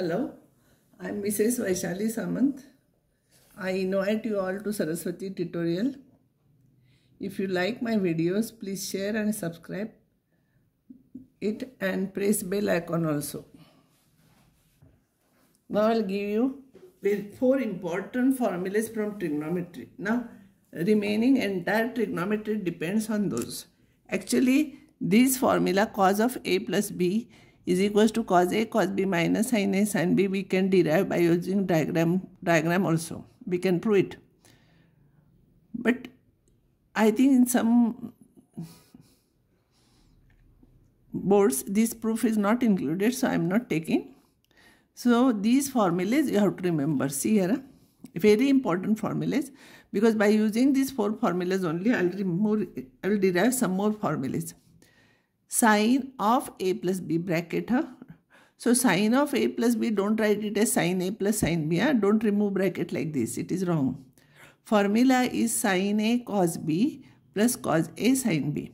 Hello, I'm Mrs. Vaishali Samant. I invite you all to Saraswati tutorial. If you like my videos, please share and subscribe it and press bell icon also. Now I'll give you with four important formulas from trigonometry. Now remaining entire trigonometry depends on those. Actually, these formula cos of a plus b is equals to cos A, cos B minus sin A, sin B we can derive by using diagram, diagram also. We can prove it. But I think in some boards this proof is not included so I am not taking. So these formulas you have to remember. See here very important formulas because by using these four formulas only I will remove I will derive some more formulas sine of a plus b bracket. Huh? So sine of a plus b, don't write it as sine a plus sine b. Huh? Don't remove bracket like this. It is wrong. Formula is sine a cos b plus cos a sine b.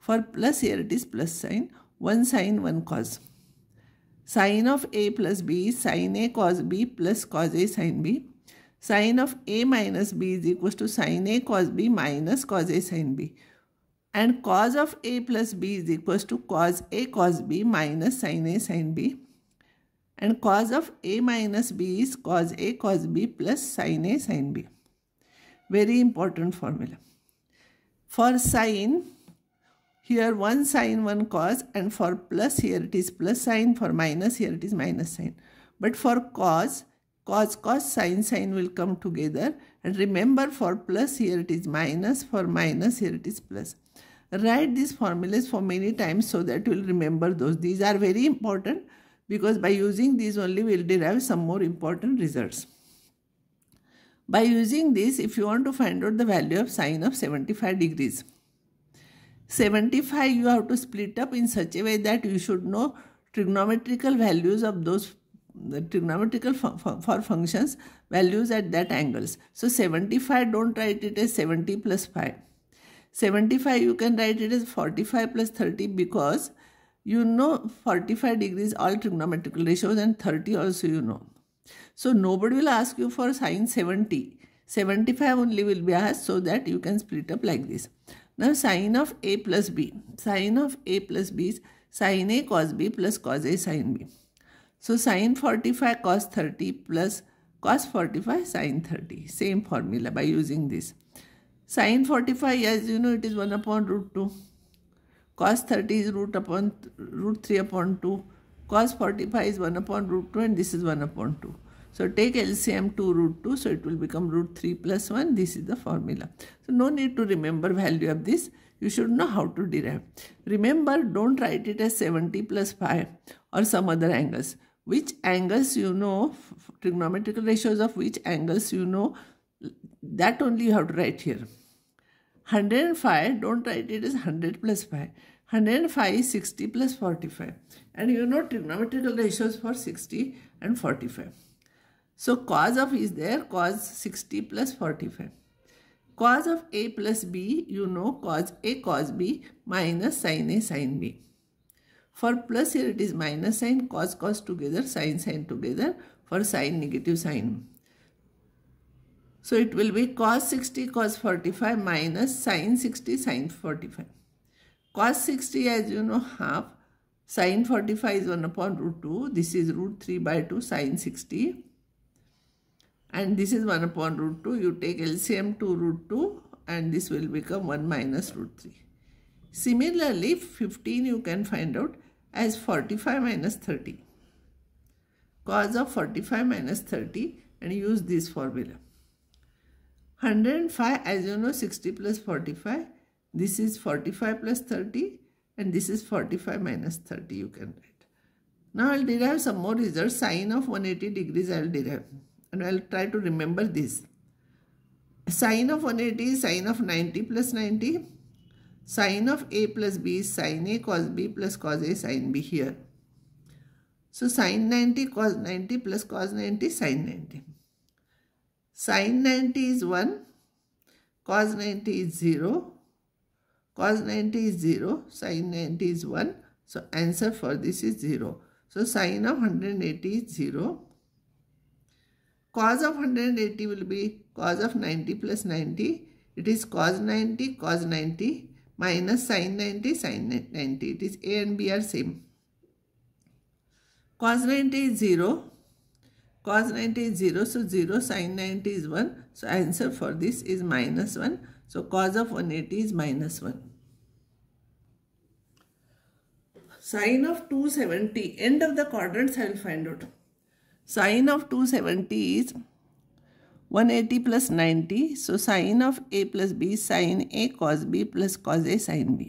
For plus here it is plus sign. 1 sine 1 cos. Sine of a plus b is sine a cos b plus cos a sine b. Sine of a minus b is equals to sine a cos b minus cos a sine b and cos of a plus b is equals to cos a cos b minus sin a sin b and cos of a minus b is cos a cos b plus sin a sin b. Very important formula. For sine, here one sine, one cos and for plus here it is plus sine, for minus here it is minus sine. But for cos, cos cos sine sine will come together and remember for plus here it is minus, for minus here it is plus. Write these formulas for many times so that you will remember those. These are very important because by using these only we'll derive some more important results. By using this, if you want to find out the value of sine of 75 degrees, 75 you have to split up in such a way that you should know trigonometrical values of those the trigonometrical for functions values at that angles. So 75 don't write it as 70 plus 5. 75 you can write it as 45 plus 30 because you know 45 degrees all trigonometrical ratios and 30 also you know. So nobody will ask you for sine 70. 75 only will be asked so that you can split up like this. Now sine of A plus B. Sine of A plus B is sine A cos B plus cos A sine B. So sine 45 cos 30 plus cos 45 sine 30. Same formula by using this. Sine 45, as you know, it is 1 upon root 2. Cos 30 is root upon root 3 upon 2. Cos 45 is 1 upon root 2 and this is 1 upon 2. So take LCM 2 root 2. So it will become root 3 plus 1. This is the formula. So no need to remember value of this. You should know how to derive. Remember, don't write it as 70 plus 5 or some other angles. Which angles you know, trigonometrical ratios of which angles you know that only you have to write here. 105, don't write it as 100 plus 5. 105 is 60 plus 45. And you know trigonometrical ratios for 60 and 45. So cos of is there, cos 60 plus 45. Cos of A plus B, you know cos A cos B minus sin A sin B. For plus here it is minus sine cos cos together, sin sin together for sin negative sine. So it will be cos 60 cos 45 minus sin 60 sin 45. Cos 60 as you know half, sin 45 is 1 upon root 2, this is root 3 by 2 sin 60 and this is 1 upon root 2, you take LCM 2 root 2 and this will become 1 minus root 3. Similarly 15 you can find out as 45 minus 30. Cos of 45 minus 30 and use this formula. 105 as you know 60 plus 45 this is 45 plus 30 and this is 45 minus 30 you can write now i'll derive some more results sine of 180 degrees i'll derive and i'll try to remember this sine of 180 is sine of 90 plus 90 sine of a plus b is sine a cos b plus cos a sine b here so sine 90 cos 90 plus cos 90 sine 90 Sin 90 is 1, cos 90 is 0, cos 90 is 0, sin 90 is 1. So answer for this is 0. So sine of 180 is 0. Cos of 180 will be cos of 90 plus 90. It is cos 90, cos 90 minus sine 90, sine 90. It is A and B are same. Cos 90 is 0 cos 90 is 0 so 0 sin 90 is 1 so answer for this is minus 1 so cos of 180 is minus 1 sine of 270 end of the quadrants I will find out sine of 270 is 180 plus 90 so sine of a plus b sine a cos b plus cos a sine b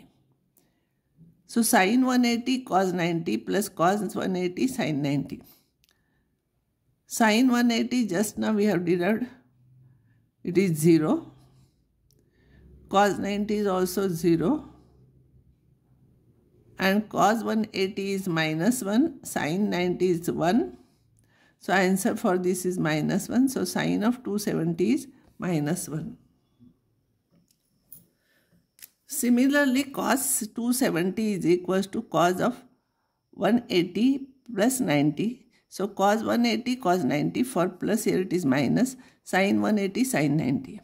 so sine 180 cos 90 plus cos 180 sine 90 Sine 180 just now we have derived. It is 0. Cos 90 is also 0. And cos 180 is minus 1. Sine 90 is 1. So answer for this is minus 1. So sine of 270 is minus 1. Similarly, cos 270 is equals to cos of 180 plus 90 so cos 180, cos 90, plus here it is minus, sin 180, sin 90.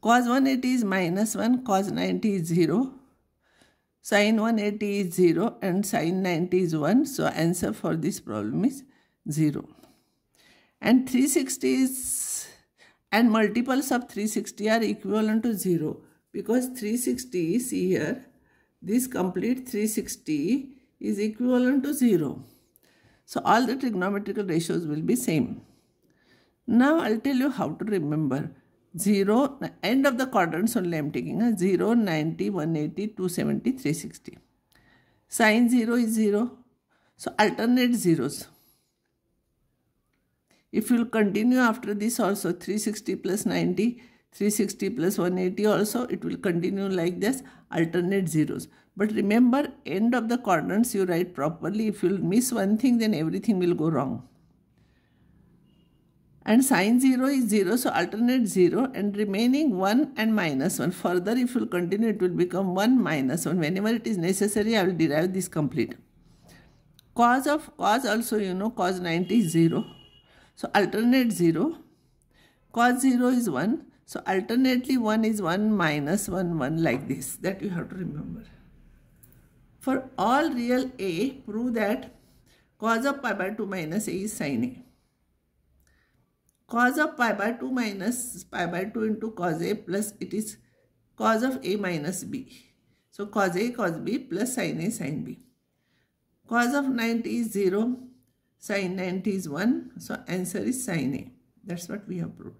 Cos 180 is minus 1, cos 90 is 0, sin 180 is 0 and sin 90 is 1. So answer for this problem is 0. And 360 is, and multiples of 360 are equivalent to 0 because 360, see here, this complete 360 is equivalent to 0. So all the trigonometrical ratios will be same. Now I'll tell you how to remember. 0, end of the quadrants only I'm taking. a 0, 90, 180, 270, 360. Sine 0 is 0. So alternate zeros. If you'll continue after this also 360 plus 90, 360 plus 180 also it will continue like this alternate zeros but remember, end of the coordinates you write properly. If you miss one thing, then everything will go wrong. And sine 0 is 0, so alternate 0 and remaining 1 and minus 1. Further, if you continue, it will become 1 minus 1. Whenever it is necessary, I will derive this complete. Cos of cos also, you know, cos 90 is 0. So alternate 0. Cos 0 is 1. So alternately 1 is 1 minus 1, 1 like this. That you have to remember. For all real A, prove that cos of pi by 2 minus A is sin A. Cos of pi by 2 minus pi by 2 into cos A plus it is cos of A minus B. So cos A cos B plus sin A sin B. Cos of 90 is 0, sin 90 is 1. So answer is sin A. That's what we have proved.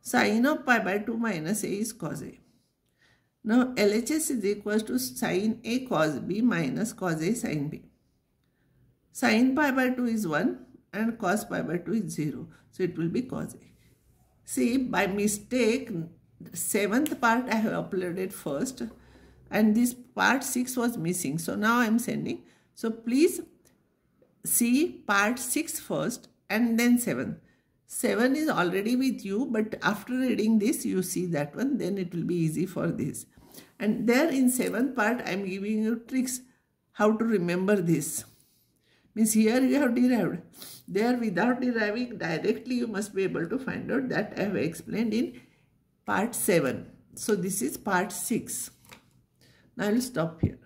Sin of pi by 2 minus A is cos A. Now LHS is equal to sine A cos B minus cos A sine B. Sine pi by 2 is 1 and cos pi by 2 is 0. So it will be cos A. See by mistake seventh part I have uploaded first and this part 6 was missing. So now I am sending. So please see part 6 first and then 7. 7 is already with you but after reading this you see that one then it will be easy for this. And there in seventh part, I am giving you tricks how to remember this. Means here you have derived. There without deriving directly, you must be able to find out that I have explained in part 7. So this is part 6. Now I will stop here.